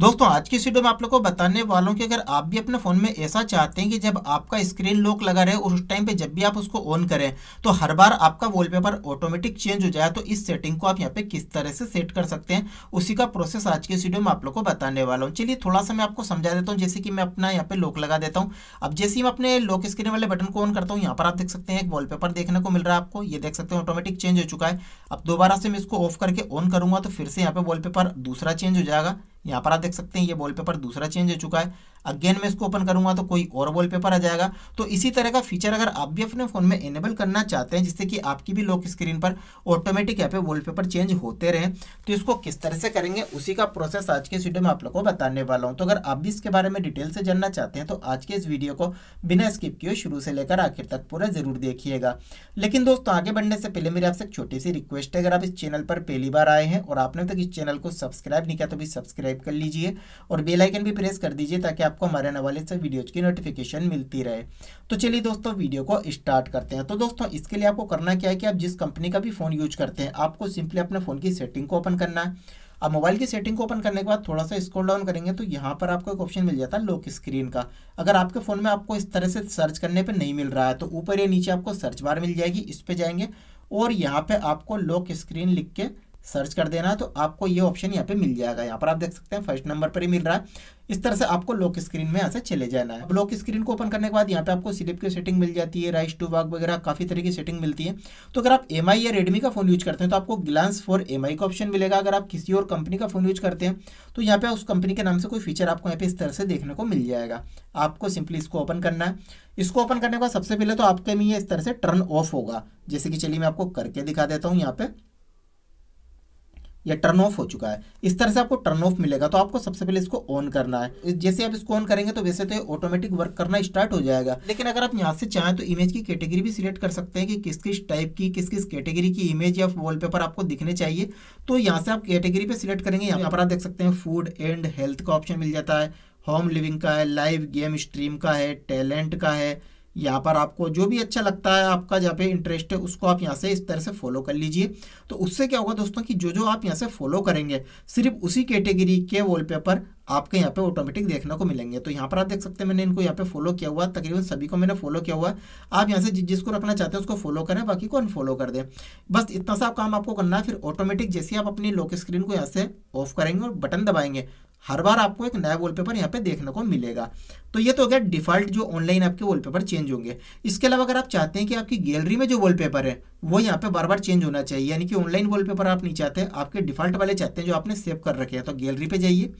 दोस्तों आज की वीडियो में आप लोग को बताने वालों कि अगर आप भी अपने फ़ोन में ऐसा चाहते हैं कि जब आपका स्क्रीन लॉक लगा रहे उस टाइम पे जब भी आप उसको ऑन करें तो हर बार आपका वॉलपेपर ऑटोमेटिक चेंज हो जाए तो इस सेटिंग को आप यहाँ पे किस तरह से सेट कर सकते हैं उसी का प्रोसेस आज की वीडियो में आप लोग को बताने वाला हूँ चलिए थोड़ा सा मैं आपको समझा देता हूँ जैसे कि मैं अपना यहाँ पे लॉक लगा देता हूँ अब जैसे ही मैं अपने लॉक स्क्रीन वाले बटन को ऑन करता हूँ यहाँ पर आप देख सकते हैं एक वॉलपेपर देखने को मिल रहा है आपको ये देख सकते हैं ऑटोमेटिक चेंज हो चुका है अब दोबारा से मैं इसको ऑफ करके ऑन करूंगा तो फिर से यहाँ पे वॉलपेपर दूसरा चेंज हो जाएगा यहाँ पर आप देख सकते हैं ये वॉलपेपर दूसरा चेंज हो चुका है अगेन मैं इसको ओपन करूंगा तो कोई और वॉलपेपर आ जाएगा तो इसी तरह का फीचर अगर आप भी अपने फ़ोन में इनेबल करना चाहते हैं जिससे कि आपकी भी लॉक स्क्रीन पर ऑटोमेटिक यहाँ पे वॉलपेपर चेंज होते रहे तो इसको किस तरह से करेंगे उसी का प्रोसेस आज के इस वीडियो में आप लोग को बताने वाला हूँ तो अगर आप भी इसके बारे में डिटेल से जानना चाहते हैं तो आज के इस वीडियो को बिना स्किप किए शुरू से लेकर आखिर तक पूरा ज़रूर देखिएगा लेकिन दोस्तों आगे बढ़ने से पहले मेरी आपसे एक छोटी सी रिक्वेस्ट है अगर आप इस चैनल पर पहली बार आए हैं और आपने तक इस चैनल को सब्सक्राइब नहीं किया तो भी सब्सक्राइब कर लीजिए और बेलाइकन भी प्रेस कर दीजिए ताकि आप आपको हमारे आने वाले से वीडियोज की नोटिफिकेशन मिलती रहे तो चलिए दोस्तों वीडियो को स्टार्ट करते हैं तो दोस्तों इसके लिए आपको करना क्या है कि आप जिस कंपनी का भी फ़ोन यूज करते हैं आपको सिंपली अपने फ़ोन की सेटिंग को ओपन करना है अब मोबाइल की सेटिंग को ओपन करने के बाद थोड़ा सा स्क्रॉल डाउन करेंगे तो यहाँ पर आपको एक ऑप्शन मिल जाता है लॉक स्क्रीन का अगर आपके फ़ोन में आपको इस तरह से सर्च करने पर नहीं मिल रहा है तो ऊपर या नीचे आपको सर्च बार मिल जाएगी इस पर जाएंगे और यहाँ पे आपको लॉक स्क्रीन लिख के सर्च कर देना तो आपको ये ऑप्शन यहाँ पे मिल जाएगा यहाँ पर आप देख सकते हैं फर्स्ट नंबर पर ही मिल रहा है इस तरह से आपको लॉक स्क्रीन में यहाँ से चले जाना है लॉक स्क्रीन को ओपन करने के बाद यहाँ पे आपको स्लिप की सेटिंग मिल जाती है राइस टू वाक वगैरह काफ़ी तरह की सेटिंग मिलती है तो अगर आप एम या रेडमी का फोन यूज करते हैं तो आपको ग्लांस फॉर एम का ऑप्शन मिलेगा अगर आप किसी और कंपनी का फोन यूज करते हैं तो यहाँ पे उस कंपनी के नाम से कोई फीचर आपको यहाँ पे इस तरह से देखने को मिल जाएगा आपको सिंपली इसको ओपन करना है इसको ओपन करने के बाद सबसे पहले तो आपके में ये इस तरह से टर्न ऑफ होगा जैसे कि चलिए मैं आपको करके दिखा देता हूँ यहाँ पे या टर्न ऑफ हो चुका है इस तरह से आपको टर्न ऑफ मिलेगा तो आपको सबसे पहले इसको ऑन करना है जैसे आप इसको ऑन करेंगे तो वैसे तो ऑटोमेटिक वर्क करना स्टार्ट हो जाएगा लेकिन अगर आप यहाँ से चाहें तो इमेज की कैटेगरी भी सिलेक्ट कर सकते हैं कि किस किस टाइप की किस किस कैटेगरी की इमेज या वॉलपेपर आपको दिखने चाहिए तो यहाँ से आप कैटेगरी पे सिलेक्ट करेंगे यहाँ पर आप देख सकते हैं फूड एंड हेल्थ का ऑप्शन मिल जाता है होम लिविंग का है लाइव गेम स्ट्रीम का है टैलेंट का है यहाँ पर आपको जो भी अच्छा लगता है आपका जहाँ पे इंटरेस्ट है उसको आप यहाँ से इस तरह से फॉलो कर लीजिए तो उससे क्या होगा दोस्तों कि जो जो आप यहाँ से फॉलो करेंगे सिर्फ उसी कैटेगरी के वॉलपेपर आपके यहाँ पे ऑटोमेटिक देखने को मिलेंगे तो यहाँ पर आप देख सकते हैं मैंने इनको यहाँ पे फॉलो किया हुआ तकरीबन सभी को मैंने फॉलो किया हुआ आप यहाँ से जि जिसको रखना चाहते हैं उसको फॉलो करें बाकी को अनफॉलो कर दें बस इतना सा काम आपको करना है फिर ऑटोमेटिक जैसे आप अपनी लॉक स्क्रीन को यहाँ से ऑफ करेंगे और बटन दबाएंगे हर बार आपको एक नया वॉलपेपर यहाँ पे देखने को मिलेगा तो ये तो हो गया डिफ़ॉल्ट जो ऑनलाइन आपके वॉलपेपर चेंज होंगे इसके अलावा अगर आप चाहते हैं कि आपकी गैलरी में जो वॉलपेपर है वो यहाँ पे बार बार चेंज होना चाहिए यानी कि ऑनलाइन वॉलपेपर आप नहीं चाहते आपके डिफ़ॉल्ट वाले चाहते हैं जो आपने सेव कर रखे हैं तो गैलरी पे जाइए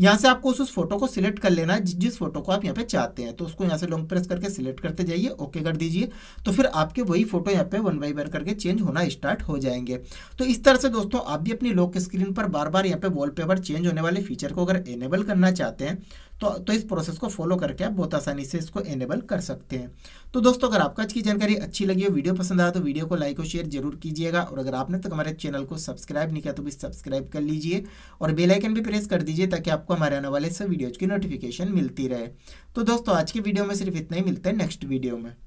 यहाँ से आपको उस फोटो को सिलेक्ट कर लेना है जिस फोटो को आप यहाँ पे चाहते हैं तो उसको यहाँ से लॉन्ग प्रेस करके सिलेक्ट करते जाइए ओके कर दीजिए तो फिर आपके वही फोटो यहाँ पे वन बाई वन करके चेंज होना स्टार्ट हो जाएंगे तो इस तरह से दोस्तों आप भी अपनी लॉक स्क्रीन पर बार बार यहाँ पे वॉलपेपर चेंज होने वाले फीचर को अगर एनेबल करना चाहते हैं तो तो इस प्रोसेस को फॉलो करके आप बहुत आसानी से इसको एनेबल कर सकते हैं तो दोस्तों अगर आपका आज की जानकारी अच्छी लगी हो वीडियो पसंद आया तो वीडियो को लाइक और शेयर जरूर कीजिएगा और अगर आपने तक हमारे चैनल को सब्सक्राइब नहीं किया तो भी सब्सक्राइब कर लीजिए और बेलाइकन भी प्रेस कर दीजिए ताकि आपको हमारे आने वाले सब वीडियोज की नोटिफिकेशन मिलती रहे तो दोस्तों आज के वीडियो में सिर्फ इतना ही मिलता है नेक्स्ट वीडियो में